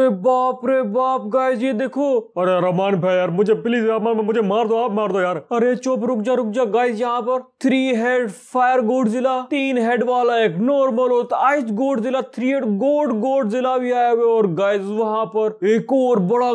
अरे बाप रे बाप गाइस ये देखो अरे रमान भाई यार मुझे प्लीज रमान मुझे मार दो आप मार दो यार अरे चुप रुक जा रुक जा गाइस यहाँ पर थ्री हेड फायर जिला तीन हेड वाला एक नॉर्मल होता आइस जिला थ्री हेड गोड जिला भी आया हुआ और गाइस वहाँ पर एक और बड़ा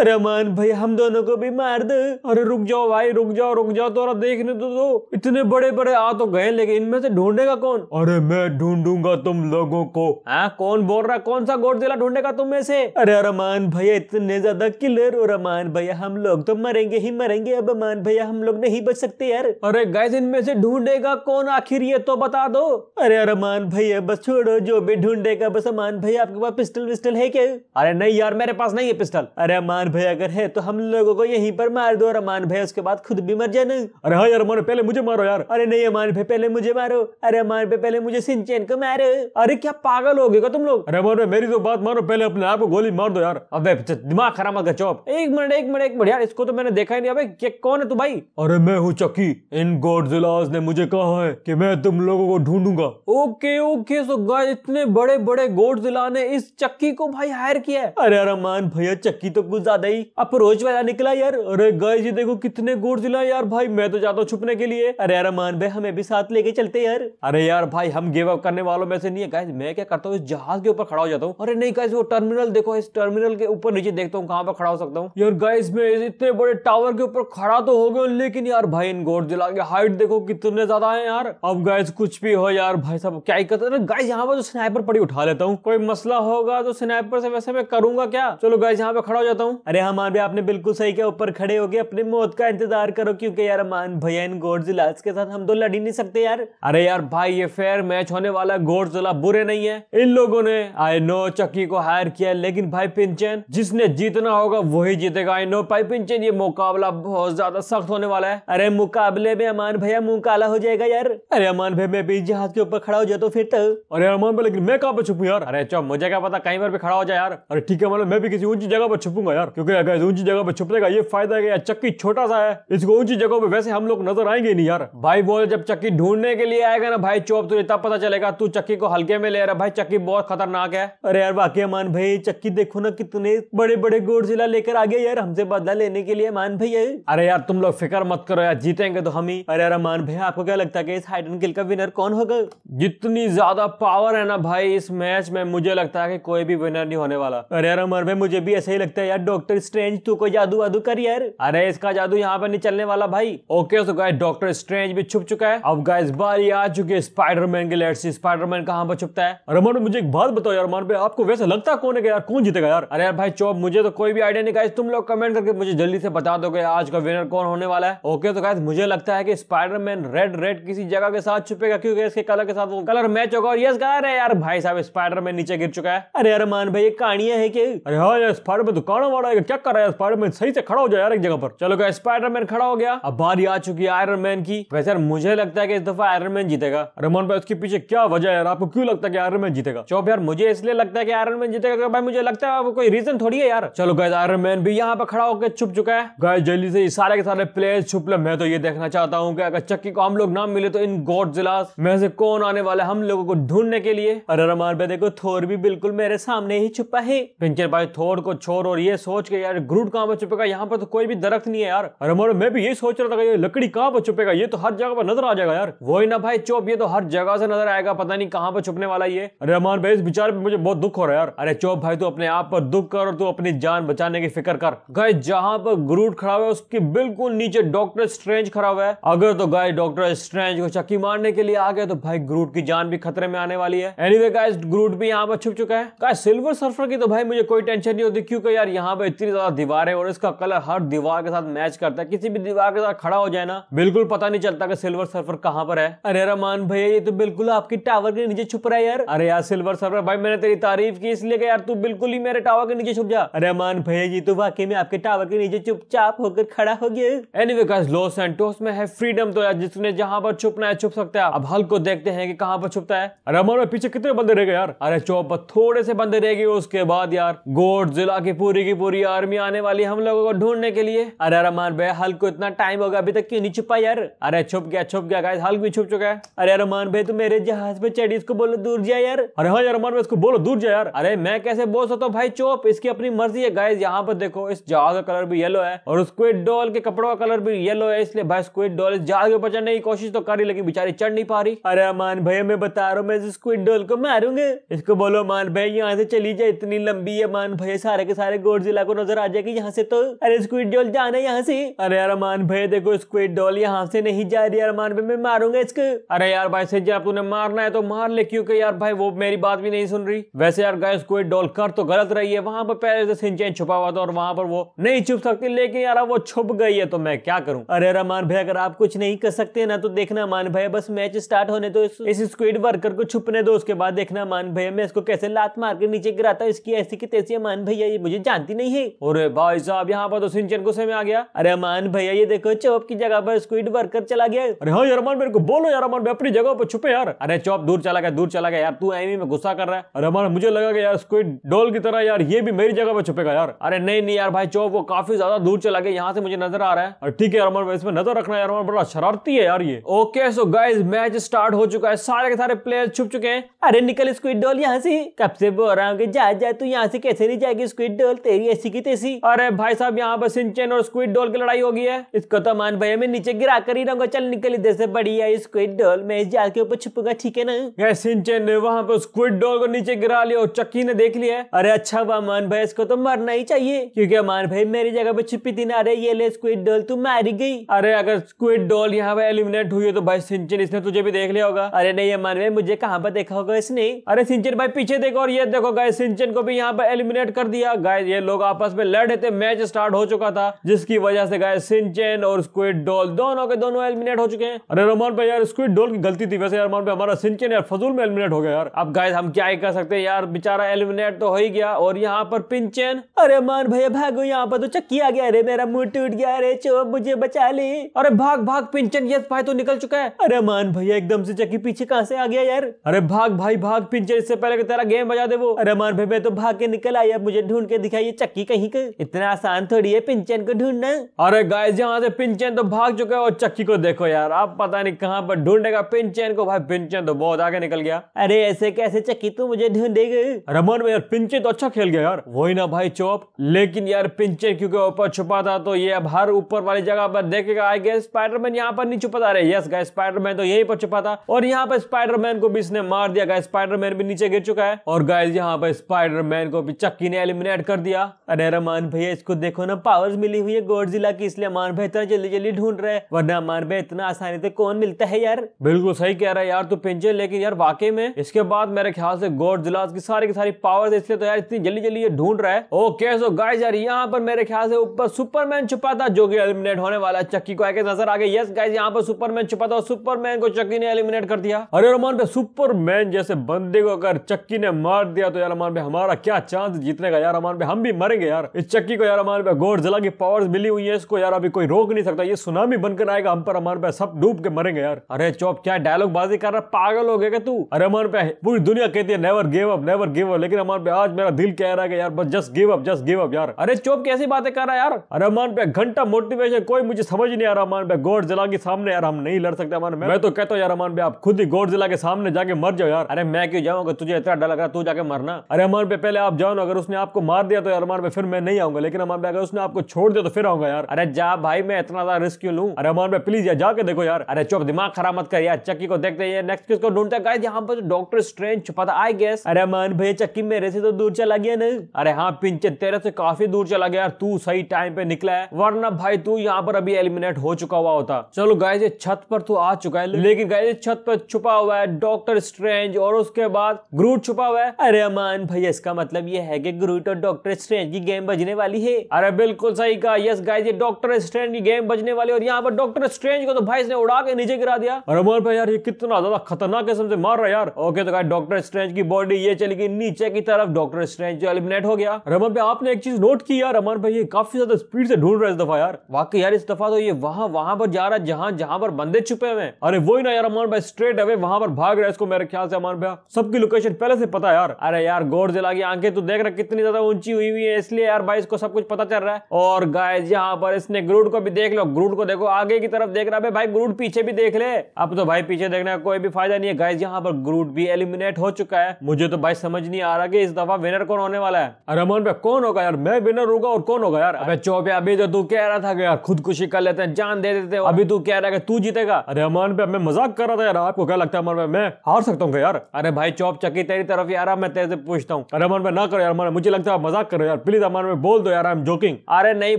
अरे रमान भाई हम दोनों को भी मार दे अरे रुक जाओ भाई रुक जाओ रुक जाओ तो देखने तो दो इतने बड़े बड़े आ तो गए लेकिन इनमें से ढूंढेगा कौन अरे मैं ढूंढूंगा तुम लोगों को हाँ, कौन बोल रहा है कौन सा जिला ढूंढेगा तुम में से अरे रमान भैया इतने ज्यादा किलर और रमान भैया हम लोग तो मरेंगे ही मरेंगे अब अमान भैया हम लोग नहीं बच सकते यार अरे गैस इनमें से ढूंढेगा कौन आखिर ये तो बता दो अरे रमान भैया बस छोड़ो जो भी ढूंढेगा बस अमान भैया आपके पास पिस्टल विस्टल है क्या अरे नहीं यार मेरे पास नहीं है पिस्टल अरे अमान भैया अगर है तो हम लोगों को यहीं पर मार दो रमान भैया उसके बाद खुद भी मर जाना अरे हाँ यार मानो पहले मुझे मारो यार अरे नहीं अमान भाई पहले मुझे मारो अरे अमान भाई पहले मुझे सिंचन को मारो अरे क्या पागल हो गएगा तुम लोग अरे भाई मेरी तो बात मानो पहले अपने अपने आप को गोली मार दो यार अब दिमाग खराब मगर चौप एक मिनट एक मिनट एक मिनट यार इसको तो मैंने देखा ही नहीं अबे ये कौन है तू भाई अरे मैं हूँ चक्की इन गॉडजिलास ने मुझे कहा है कि मैं तुम लोगों को ढूंढूंगा ओके ओके सो गाइस इतने बड़े बड़े गॉडजिला ने इस चक्की को भाई हायर किया है अरे अरमान भैया चक्की तो कुछ ज्यादा ही अप्रोच वाला निकला यार अरे गाइस ये देखो कितने गॉडजिला यार भाई मैं तो जाता हूँ छुपने के लिए अरे अरमान भाई हमें भी साथ लेके चलते यार अरे यार भाई हम गिव अप करने वालों में से नहीं है गाइस मैं क्या करता हूँ इस जहाज के ऊपर खड़ा हो जाता हूँ अरे नहीं गाइस वो टर्न टर्मिनल देखो इस टर्मिनल के ऊपर नीचे देखता हूँ कहाँ पर खड़ा हो सकता हूँ यार गाइस मैं इतने बड़े टावर के ऊपर खड़ा तो हो गया लेकिन यार भाई इन गोड दिला के हाइट देखो कितने ज्यादा है यार अब गाइस कुछ भी हो यार भाई साहब क्या ही करते गाइस यहाँ पर जो तो स्नाइपर पड़ी उठा लेता हूँ कोई मसला होगा तो स्नाइपर से वैसे मैं करूंगा क्या चलो गाइस यहाँ पे खड़ा हो जाता हूँ अरे हमारे हाँ, आपने बिल्कुल सही किया ऊपर खड़े हो गए अपने मौत का इंतजार करो क्योंकि यार मान भैया इन गोडजिला के साथ हम तो लड़ ही नहीं सकते यार अरे यार भाई ये फेयर मैच होने वाला गोडजिला बुरे नहीं है इन लोगों ने आई नो चक्की को हायर किया लेकिन भाई पिंचन जिसने जीतना होगा वही जीतेगा आई नो भाई पिंचन ये मुकाबला बहुत ज्यादा सख्त होने वाला है अरे मुकाबले में अमान भैया मुंह काला हो जाएगा यार अरे अमान भाई मैं भी जहाज के ऊपर खड़ा हो जाए तो फिर तो अरे अमान भाई लेकिन मैं कहाँ पर छुपू यार अरे चो मुझे क्या पता कहीं पर भी खड़ा हो जाए यार अरे ठीक है मतलब मैं भी किसी ऊंची जगह पर छुपूंगा यार क्योंकि अगर ऊंची जगह पर छुपने ये फायदा है यार चक्की छोटा सा है इसको ऊंची जगह पे वैसे हम लोग नजर आएंगे नहीं यार भाई बोल जब चक्की ढूंढने के लिए आएगा ना भाई चौप तुझे तो तब पता चलेगा तू चक्की को हल्के में ले रहा भाई चक्की बहुत खतरनाक है अरे यार बाकी अमान भाई भाई चक्की देखो ना कितने बड़े बड़े जिला लेकर आ गए यार हमसे बदला लेने के लिए मान भाई अरे यार तुम लोग फिक्र मत करो यार जीतेंगे तो हम ही अरे यार मान भाई आपको क्या लगता है कि इस हाइड एंड किल का विनर कौन होगा जितनी ज्यादा पावर है ना भाई इस मैच में मुझे लगता है की कोई भी विनर नहीं होने वाला अरे यार अमर भाई मुझे भी ऐसा ही लगता है यार डॉक्टर स्ट्रेंज तू कोई जादू वादू कर यार अरे इसका जादू यहाँ पर नहीं चलने वाला भाई ओके तो गाय डॉक्टर स्ट्रेंज भी छुप चुका है अब गाइस बारी आ चुकी है स्पाइडरमैन के लेट स्पाइडरमैन कहाँ पर छुपता है रमन मुझे एक बात बताओ यार मान भाई आपको वैसा लगता है होने का यार कौन जीतेगा यार अरे यार भाई चौब मुझे तो कोई भी आइडिया नहीं गाइस तुम लोग कमेंट करके मुझे जल्दी से बता दो आज का विनर कौन होने वाला है ओके तो गाइस मुझे लगता है कि स्पाइडरमैन रेड रेड किसी जगह के साथ छुपेगा क्योंकि इसके कलर के साथ वो कलर मैच होगा और यस गा रहे यार भाई साहब स्पाइडरमैन नीचे गिर चुका है अरे यार मान भाई ये कहानियां है की अरे हाँ यार स्पाइडरमैन तो काड़ा वाड़ा है क्या कर रहा है स्पाइडरमैन सही से खड़ा हो जाए यार एक जगह पर चलो गाइस स्पाइडरमैन खड़ा हो गया अब बारी आ चुकी है आयरन मैन की वैसे यार मुझे लगता है कि इस दफा आयरन मैन जीतेगा अरे मान भाई उसके पीछे क्या वजह है यार आपको क्यों लगता है कि आयरन मैन जीतेगा चौब यार मुझे इसलिए लगता है कि आयरन मैन जीतेगा कर भाई मुझे लगता है कोई रीजन थोड़ी है यार चलो गए आयरन मैन भी यहाँ पे खड़ा होकर छुप चुका है गए जल्दी से सारे के सारे प्लेयर छुप ले मैं तो ये देखना चाहता हूँ की अगर चक्की को हम लोग ना मिले तो इन गोड जिला में से कौन आने वाले हम लोगों को ढूंढने के लिए अरे रमान भाई देखो थोर भी बिल्कुल मेरे सामने ही छुपा है पिंचर भाई थोर को छोर और ये सोच के यार ग्रूड कहाँ पर छुपेगा यहाँ पर तो कोई भी दरख्त नहीं है यार अरे मोर मैं भी यही सोच रहा था ये लकड़ी कहाँ पर छुपेगा ये तो हर जगह पर नजर आ जाएगा यार वही ना भाई चोप ये तो हर जगह से नजर आएगा पता नहीं कहाँ पर छुपने वाला ये अरे रमान भाई इस बिचार पे मुझे बहुत दुख हो रहा है यार अरे चो जाओ भाई तू अपने आप पर दुख कर और तू अपनी जान बचाने की फिक्र कर गाय जहां पर ग्रूट खड़ा हुआ है उसके बिल्कुल नीचे डॉक्टर स्ट्रेंज खड़ा हुआ है अगर तो गाय डॉक्टर स्ट्रेंज को चक्की मारने के लिए आ गया तो भाई ग्रूट की जान भी खतरे में आने वाली है एनी वे ग्रूट भी यहाँ पर छुप चुका है गाय सिल्वर सर्फर की तो भाई मुझे कोई टेंशन नहीं होती क्योंकि यार यहाँ पे इतनी ज्यादा दीवारें और इसका कलर हर दीवार के साथ मैच करता है किसी भी दीवार के साथ खड़ा हो जाए ना बिल्कुल पता नहीं चलता कि सिल्वर सर्फर कहाँ पर है अरे रमान भैया ये तो बिल्कुल आपकी टावर के नीचे छुप रहा है यार अरे यार सिल्वर सर्फर भाई मैंने तेरी तारीफ की इसलिए यार यार तू बिल्कुल ही मेरे टावर के नीचे छुप जा अरे मान भैया जी तो वाकई में आपके टावर के नीचे चुपचाप होकर खड़ा हो गया एनीवे गाइस लॉस सेंटोस में है फ्रीडम तो यार जिसने जहाँ पर छुपना है छुप सकता है अब हल को देखते हैं कि कहाँ पर छुपता है अरे में पीछे कितने बंदे रह गए यार अरे चौप पर थोड़े से बंदे रह गए उसके बाद यार गोड जिला की पूरी की पूरी आर्मी आने वाली हम लोगों को ढूंढने के लिए अरे अरे मान भैया हल को इतना टाइम होगा अभी तक क्यों नहीं छुपा यार अरे छुप गया छुप गया गाइस हल्क भी छुप चुका है अरे अरे मान भाई तू मेरे जहाज पे चढ़ी इसको बोलो दूर जा यार अरे हाँ यार मान भाई इसको बोलो दूर जा यार अरे मैं कैसे बोल सकता हूँ भाई चोप इसकी अपनी मर्जी है गाइज यहाँ पर देखो इस जहाज का कलर भी येलो है और स्क्विड डॉल के कपड़ों का कलर भी येलो है इसलिए भाई स्क्विड डॉल इस जहाज के ऊपर चढ़ने की कोशिश तो कर रही लेकिन बेचारी चढ़ नहीं पा रही अरे अमान भाई मैं बता रहा हूँ मैं स्क्विड डॉल को मारूंगे इसको बोलो अमान भाई यहाँ से चली जाए इतनी लंबी है मान भाई सारे के सारे गोडजिला को नजर आ जाएगी यहाँ से तो अरे स्क्विड डॉल जाना यहाँ से अरे यार अमान भाई देखो स्क्विड डॉल यहाँ से नहीं जा रही यार अमान भाई मैं मारूंगा इसको अरे यार भाई से जब तूने मारना है तो मार ले क्योंकि यार भाई वो मेरी बात भी नहीं सुन रही वैसे यार गाय स्क्विड गोल कर तो गलत रही है वहां पर पहले से सिंचाई छुपा हुआ था और वहां पर वो नहीं छुप सकती लेकिन यार वो छुप गई है तो मैं क्या करूं अरे रमान भाई अगर आप कुछ नहीं कर सकते ना तो देखना मान भाई बस मैच स्टार्ट होने तो इस, इस स्क्विड वर्कर को छुपने दो उसके बाद देखना मान भाई मैं इसको कैसे लात मार के नीचे गिराता हूँ इसकी ऐसी की तैसी मान भैया ये मुझे जानती नहीं है और भाई साहब यहाँ पर तो सिंचन गुस्से में आ गया अरे मान भैया ये देखो चौप की जगह पर स्क्विड वर्कर चला गया अरे हाँ यार मेरे को बोलो यार भाई अपनी जगह पर छुपे यार अरे चौप दूर चला गया दूर चला गया यार तू आई में गुस्सा कर रहा है अरे मुझे लगा यार स्क्विड डोल की तरह यार ये भी मेरी जगह पर छुपेगा यार अरे नहीं नहीं यार भाई चौप वो काफी ज्यादा दूर चला गया यहाँ से मुझे नजर आ रहा है और ठीक है अरमान इसमें नजर रखना यार बड़ा शरारती है यार ये okay so guys match start हो चुका है सारे के सारे प्लेयर छुप चुके हैं अरे निकल स्क्विड डोल यहाँ से कब से बोल रहा हूँ जा जा तू यहाँ से कैसे नहीं जाएगी स्क्विड डोल तेरी ऐसी की तेसी अरे भाई साहब यहाँ पर सिंचन और स्क्विड डोल की लड़ाई होगी है इसको तो मान भाई मैं नीचे गिरा कर ही रहूंगा चल निकल इधर से बढ़िया स्क्विड डोल मैं इस जाल के ऊपर छुपूंगा ठीक है ना सिंचन ने वहाँ पर स्क्विड डोल को नीचे गिरा लिया और चक्की ने देख लिए अरे अच्छा हुआ अमान भाई इसको तो मरना ही चाहिए क्योंकि अमान भाई मेरी जगह पे थी ना अरे ये ले स्क्विड डॉल तू मारी गई अरे अगर स्क्विड डॉल यहाँ पे एलिमिनेट हुई है तो भाई सिंचन इसने तुझे भी देख लिया होगा अरे नहीं अमान भाई मुझे कहाँ पे देखा होगा इसने अरे सिंचन भाई पीछे देखो और ये देखो गाय सिंचन को भी यहाँ पे एलिमिनेट कर दिया गाय ये लोग आपस में लड़ रहे थे मैच स्टार्ट हो चुका था जिसकी वजह से गाय सिंचन और स्क्विड डॉल दोनों के दोनों एलिमिनेट हो चुके हैं अरे रमान भाई यार स्क्विड डॉल की गलती थी वैसे यार रमान भाई हमारा सिंचन यार फजूल में एलिमिनेट हो गया यार अब गाय हम क्या ही कर सकते हैं यार बेचारा एलिमिनेट नेट तो हो ही गया और यहाँ पर पिंचन अरे मान भैया भागो यहाँ पर तो चक्की आ गया अरे मेरा मुंह टूट गया अरे चो मुझे बचा ले अरे भाग भाग पिंचन यस भाई तो निकल चुका है अरे मान भैया एकदम से चक्की पीछे कहाँ से आ गया यार अरे भाग भाई भाग पिंचन इससे पहले तेरा गेम बजा दे वो अरे मान मैं तो भाग के निकल आई अब मुझे ढूंढ के दिखाई चक्की कहीं के इतना आसान थोड़ी है पिंचन को ढूंढना अरे गाय यहाँ से पिंचन तो भाग चुका है और चक्की को देखो यार अब पता नहीं कहाँ पर ढूंढेगा पिंचन को भाई पिंचन तो बहुत आगे निकल गया अरे ऐसे कैसे चक्की तू मुझे ढूंढेगी रमन यार पिंचे तो अच्छा खेल गया यार वही ना भाई चौप लेकिन यार पिंचे क्योंकि ऊपर छुपा था तो ये अब हर ऊपर वाली जगह पर देखेगा आई गए स्पाइडरमैन यहाँ पर नहीं छुपा रहे यस गए स्पाइडरमैन तो यही पर छुपा था और यहाँ पर स्पाइडरमैन को भी इसने मार दिया गया स्पाइडरमैन भी नीचे गिर चुका है और गाय यहाँ पर स्पाइडरमैन को भी चक्की ने एलिमिनेट कर दिया अरे रमान भैया इसको देखो ना पावर्स मिली हुई है गोड जिला की इसलिए मान भाई इतना जल्दी जल्दी ढूंढ रहे वरना मान भाई इतना आसानी से कौन मिलता है यार बिल्कुल सही कह रहा है यार तू पिंचे लेकिन यार वाकई में इसके बाद मेरे ख्याल से गोड जिला की सारी की सारी पावर पावर्स इसलिए तो यार इतनी जल्दी जल्दी ये ढूंढ रहा है ओके सो गाइस यार यहाँ पर मेरे ख्याल से ऊपर सुपरमैन छुपा था जो कि एलिमिनेट होने वाला है चक्की को आगे नजर आ गई यस गाइस यहाँ पर सुपरमैन छुपा था और सुपरमैन को चक्की ने एलिमिनेट कर दिया अरे रोमान पे सुपरमैन जैसे बंदे को अगर चक्की ने मार दिया तो यार रोमान पे हमारा क्या चांस जीतने का यार रोमान पे हम भी मरेंगे यार इस चक्की को यार रोमान पे गोड जला की पावर मिली हुई है इसको यार अभी कोई रोक नहीं सकता ये सुनामी बनकर आएगा हम पर हमारे पे सब डूब के मरेंगे यार अरे चौप क्या डायलॉग बाजी कर रहा पागल हो गया तू अरे हमारे पे पूरी दुनिया कहती है never give up never give up लेकिन अरमान पे आज मेरा दिल कह रहा है यार बस just give up just give up यार अरे चोप कैसी बातें कर रहा है यार अरमान पे घंटा मोटिवेशन कोई मुझे समझ नहीं आ रहा अरमान पे गोड जिला के सामने यार हम नहीं लड़ सकते अरमान मैं तो कहता हूँ यार अरमान पे आप खुद ही गोड जिला के सामने जाके मर जाओ यार अरे मैं क्यों जाऊँगा तुझे इतना डर लग रहा तू जाके मरना अरे अरमान पे पहले आप जाओ अगर उसने आपको मार दिया तो यार अरमान पे फिर मैं नहीं आऊंगा लेकिन अमान पे अगर उसने आपको छोड़ दिया तो फिर आऊंगा यार अरे जा भाई मैं इतना ज्यादा रिस्क क्यों लूँ अरे अमान पे प्लीज यार जाके देखो यार अरे चुप दिमाग खराब मत कर यार चक्की को देखते हैं नेक्स्ट किसको ढूंढते हैं यहाँ पर डॉक्टर स्ट्रेंज छुपा था आई गेस अरे अमान भाई चक्की में तेरे से तो दूर चला गया नहीं अरे हाँ पिंच तेरे से काफी दूर चला गया यार तू सही टाइम पे निकला है वरना भाई तू यहाँ पर अभी एलिमिनेट हो चुका हुआ होता चलो गाय छत पर तो आ चुका है लेकिन गाय छत पर छुपा हुआ है डॉक्टर स्ट्रेंज और उसके बाद ग्रूट छुपा हुआ है अरे अमान भाई इसका मतलब ये है की ग्रूट और डॉक्टर स्ट्रेंज की गेम बजने वाली है अरे बिल्कुल सही कहा यस गाय डॉक्टर स्ट्रेंज की गेम बजने वाली और यहाँ पर डॉक्टर स्ट्रेंज को तो भाई इसने उड़ा के नीचे गिरा दिया अरे अमान भाई यार ये कितना ज्यादा खतरनाक किस्म से मार रहा है यार ओके तो गाय डॉक्टर स्ट्रेंज की बॉडी ये चली गई नीचे की तरफ डॉक्टर स्ट्रेंज जो एलिमिनेट हो गया रमन पे आपने एक चीज नोट की यार रमन भाई ये काफी ज्यादा स्पीड से ढूंढ रहा है इस दफा यार वाकई यार इस दफा तो ये वहां वहां पर जा रहा है जहां जहां पर बंदे छुपे हुए हैं अरे वही ना यार अमन भाई स्ट्रेट अवे वहां पर भाग रहा है इसको मेरे ख्याल से अमन भाई सबकी लोकेशन पहले से पता यार अरे यार गौर जला की आंखें तो देख रहा कितनी ज्यादा ऊंची हुई हुई है इसलिए यार भाई इसको सब कुछ पता चल रहा है और गाइस यहाँ पर इसने ग्रुड को भी देख लो ग्रुड को देखो आगे की तरफ देख रहा है भाई ग्रुड पीछे भी देख ले अब तो भाई पीछे देखने का कोई भी फायदा नहीं है गाइस यहाँ पर ग्रुड भी एलिमिनेट हो चुका है मुझे तो भाई समझ नहीं आ रहा कि इस दफा विनर कौन होने वाला है अरे अमन पे कौन होगा यार मैं विनर होगा और कौन होगा यार अबे चौप अभी जो तो तू कह रहा था कि यार खुदकुशी कर लेते हैं जान दे देते हो अभी तू कह रहा है तू जीतेगा अरे अमन पे मैं मजाक कर रहा था यार आपको क्या लगता है अमन पे मैं हार सकता हूँ यार अरे भाई चौप चक्की तेरी तरफ यार मैं तेरे से पूछता हूँ अरे अमन पे ना करो यार अमन मुझे लगता है मजाक करो यार प्लीज अमन में बोल दो यार आई एम जोकिंग अरे नहीं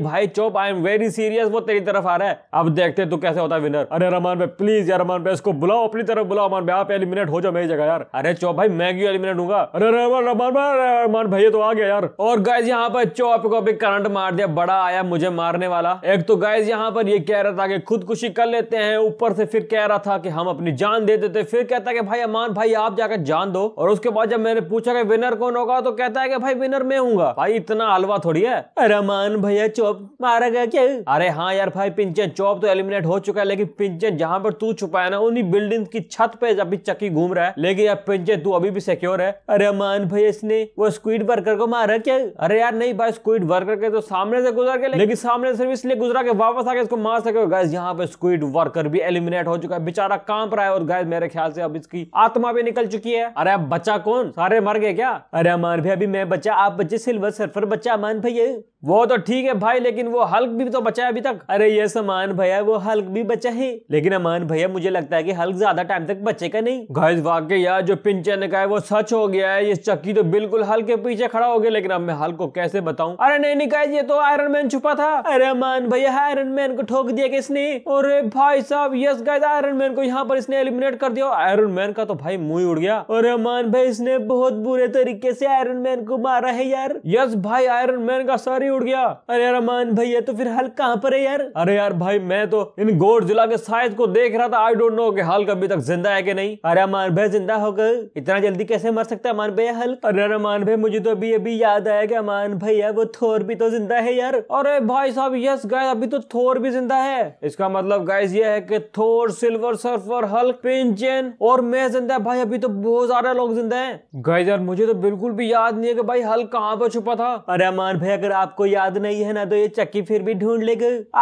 भाई चौप आई एम वेरी सीरियस वो तेरी तरफ आ रहा है अब देखते तू कैसे होता है विनर अरे रमान भाई प्लीज यार रमान भाई इसको बुलाओ अपनी तरफ बुलाओ अमन भाई आप एलिमिनेट हो जाओ मेरी जगह यार अरे चौप भाई मैं क्यों एलिमिनेट हूँ अरे रमान मार मार अरमान भैया तो आ गया यार और गाइज यहाँ पर चौप कॉपी करंट मार दिया बड़ा आया मुझे मारने वाला एक तो गाइज यहाँ पर ये कह रहा था कि खुदकुशी कर लेते हैं ऊपर से फिर कह रहा था कि हम अपनी जान दे देते फिर कहता कि भाई अमान भाई आप जाकर जान दो और उसके बाद जब मैंने पूछा कि विनर कौन होगा तो कहता है कि भाई विनर मैं हूँ भाई इतना हलवा थोड़ी है अरे अमान भैया चौप मारा गया क्या अरे हाँ यार भाई पिंचन चौप तो एलिमिनेट हो चुका है लेकिन पिंचन जहाँ पर तू छुपा है ना उन्हीं बिल्डिंग की छत पे अभी चक्की घूम रहा है लेकिन यार पिंचन तू अभी भी सिक्योर है अरे अमान भैया इसने वो स्क्विड वर्कर को मारा क्या अरे यार नहीं भाई स्क्विड वर्कर के तो सामने से गुजर के लेकिन सामने से इसलिए गुजरा के वापस आके इसको मार सके गैस यहाँ पे स्क्विड वर्कर भी एलिमिनेट हो चुका है बेचारा काम पर आया और गैस मेरे ख्याल से अब इसकी आत्मा भी निकल चुकी है अरे अब बच्चा कौन सारे मर गए क्या अरे अमान भाई अभी मैं बच्चा आप बच्चे सिल्वर सर्फर बच्चा अमान भैया वो तो ठीक है भाई लेकिन वो हल्क भी तो बचा है अभी तक अरे ये समान भैया वो हल्क भी बचा है लेकिन अमान भैया मुझे लगता है कि हल्क ज्यादा टाइम तक बचेगा नहीं गाइस वाकई यार जो पिंचर ने कहा है वो सच हो गया है ये चक्की तो तो बिल्कुल हल के पीछे खड़ा हो गया लेकिन अब मैं हल को कैसे बताऊं अरे नहीं निकाय ये तो आयरन मैन छुपा था अरे मान भैया आयरन मैन को ठोक दिया किसने और भाई साहब यस गाइस आयरन मैन को यहाँ पर इसने एलिमिनेट कर दिया आयरन मैन का तो भाई मुंह उड़ गया और मान भाई इसने बहुत बुरे तरीके से आयरन मैन को मारा है यार यस भाई आयरन मैन का सर ही उड़ गया अरे रमान भाई भैया तो फिर हल कहाँ पर है यार अरे यार भाई मैं तो इन गोड जिला के साइज को देख रहा था आई डोंट नो कि हल्क अभी तक जिंदा है कि नहीं अरे अमान भाई जिंदा हो गए इतना जल्दी कैसे मर सकता है अमान भाई हल्क और रमान भाई मुझे तो अभी अभी याद आया कि अमान भैया वो थोर भी तो जिंदा है यार अरे भाई साहब यस गाइस अभी तो थोर भी जिंदा है इसका मतलब गाइस ये है कि थोर सिल्वर सर्फर हल्क पिंचन और मैं जिंदा भाई अभी तो बहुत सारे लोग जिंदा है गाइस यार मुझे तो बिल्कुल भी याद नहीं है कि भाई हल्क कहाँ पर छुपा था अरे अमान भाई अगर आपको याद नहीं है ना तो ये चक्की फिर भी ढूंढ ले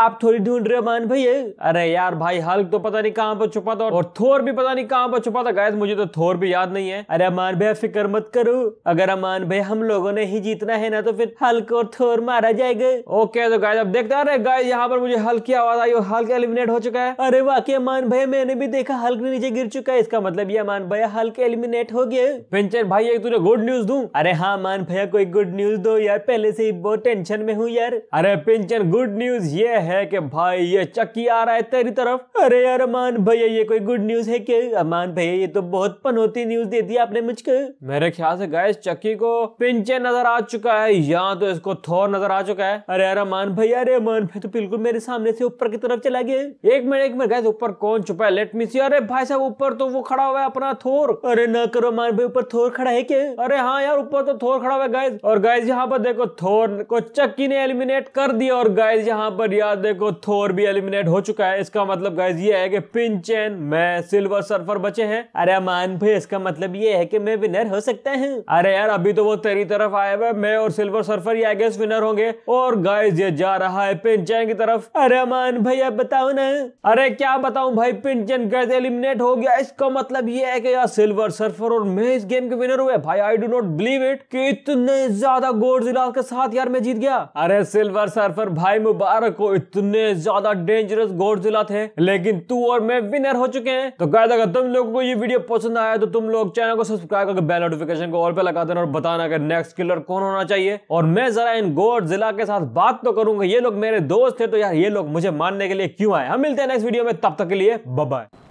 आप थोड़ी ढूंढ रहे अमान भैया अरे यार भाई हल्क तो पता नहीं कहाँ पर छुपा था और थोर भी पता नहीं कहाँ पर छुपा था गायस मुझे तो थोर भी याद नहीं है अरे अमान भैया फिक्र मत करो अगर अमान भाई हम लोगों ने ही जीतना है ना तो फिर हल्क और थोर मारा जाएगा ओके तो गाय अब देखते अरे गाय यहाँ पर मुझे हल्की आवाज आई हल्क एलिमिनेट हो चुका है अरे वाकई अमान भाई मैंने भी देखा हल्क नीचे गिर चुका है इसका मतलब ये अमान भैया हल्क एलिमिनेट हो गए पेंचर भाई एक तुझे गुड न्यूज दू अरे हाँ अमान भैया कोई गुड न्यूज दो यार पहले से ही बहुत टेंशन में हूँ यार अरे पिंचन गुड न्यूज ये है की भाई ये चक्की आ रहा है तेरी तरफ अरे यार अमान भैया ये कोई गुड न्यूज है की अमान भैया ये तो बहुत पनौती न्यूज दे दी आपने मुझको मेरे ख्याल से गाय गाइस चक्की को पिंचे नजर आ चुका है यहाँ तो इसको थोर नजर आ चुका है अरे अरे मान भाई अरे मान भाई तो बिल्कुल मेरे सामने से ऊपर की तरफ चला गया एक मिनट एक मिनट गाइस ऊपर कौन छुपा है लेट मी सी अरे भाई साहब ऊपर तो वो खड़ा हुआ है अपना थोर अरे ना करो मान भाई ऊपर थोर खड़ा है क्या अरे हाँ यार ऊपर तो थोर खड़ा हुआ है गैस और गैस यहाँ पर देखो थोर को चक्की ने एलिमिनेट कर दिया और गैस यहाँ पर यार देखो थोर भी एलिमिनेट हो चुका है इसका मतलब गैस ये है कि पिंचेन मैं सिल्वर सर्फर बचे हैं अरे मान भाई इसका मतलब ये है कि मैं विनर हो सकता हूँ अरे यार अभी तो वो तेरी तरफ आए हुए मैं और सिल्वर सर्फर ये आई विनर होंगे और गाइस ये जा रहा है पिंचन की तरफ अरे अमान भैया बताओ ना अरे क्या बताऊं भाई पिंचन कैसे एलिमिनेट हो गया इसका मतलब ये है कि यार सिल्वर सर्फर और मैं इस गेम के विनर हुए भाई I do not believe it कि इतने ज्यादा गोड जिलाल के साथ यार मैं जीत गया अरे सिल्वर सर्फर भाई मुबारक हो इतने ज्यादा डेंजरस गोड जिला थे लेकिन तू और मैं विनर हो चुके हैं तो गैस अगर तुम लोगों को ये वीडियो पसंद आया तो तुम लोग चैनल को सब्सक्राइब करके बेल नोटिफिकेशन को और पे लगा देना और बताना कि नेक्स्ट किलर कौन होना चाहिए और मैं जरा इन गोड जिला के साथ बात तो करूंगा ये लोग मेरे दोस्त थे तो यार ये लोग मुझे मानने के लिए क्यों आए हम मिलते हैं नेक्स्ट वीडियो में तब तक के लिए बबाई